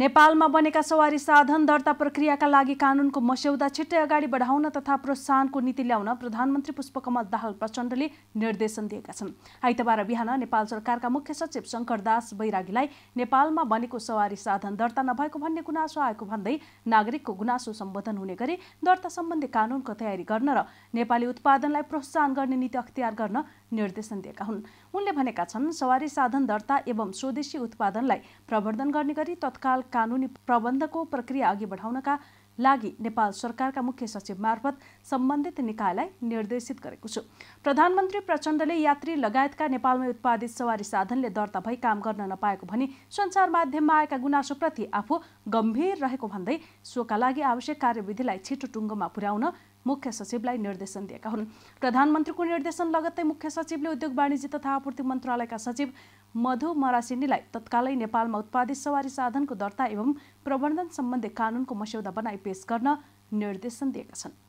नेपालमा बनेका सवारी साधन दर्ता प्रक्रियाका लागि कानुनको मस्यौदा छिट्टै अगाडि बढाउन तथा प्रोत्साहनको नीति ल्याउन प्रधानमन्त्री पुष्पकमल दाहाल प्रचण्डले निर्देशन दिएका छन् आइतबार बिहान नेपाल सरकारका मुख्य सचिव शङ्करदास बैरागीलाई नेपालमा बनेको सवारी साधन दर्ता नभएको भन्ने गुनासो आएको भन्दै नागरिकको गुनासो सम्बोधन हुने गरी दर्ता सम्बन्धी कानुनको तयारी गर्न र नेपाली उत्पादनलाई प्रोत्साहन गर्ने नीति अख्तियार गर्न निर्देशन दिएका हुन् उनले भनेका छन् सवारी साधन दर्ता एवं स्वदेशी उत्पादनलाई प्रवर्धन गर्ने गरी तत्काल कानुनी प्रबन्धको प्रक्रिया अघि बढाउनका लागि नेपाल सरकारका मुख्य सचिव मार्फत सम्बन्धित निकायलाई निर्देशित गरेको छु प्रधानमन्त्री प्रचण्डले यात्री लगायतका नेपालमै उत्पादित सवारी साधनले दर्ता भई काम गर्न नपाएको भनी सञ्चार माध्यममा आएका गुनासोप्रति आफू गम्भीर रहेको भन्दै सोका लागि आवश्यक कार्यविधिलाई छिटो टुङ्गोमा पुर्याउन मुख्य सचिवलाई निर्देशन दिएका हुन् प्रधानमन्त्रीको निर्देशन लगत्तै मुख्य सचिवले उद्योग वाणिज्य तथा आपूर्ति मन्त्रालयका सचिव मधु मरासिनीलाई तत्कालै नेपालमा उत्पादित सवारी साधनको दर्ता एवं प्रबन्धन सम्बन्धी कानुनको मस्यौदा बनाई पेश गर्न निर्देशन दिएका छन्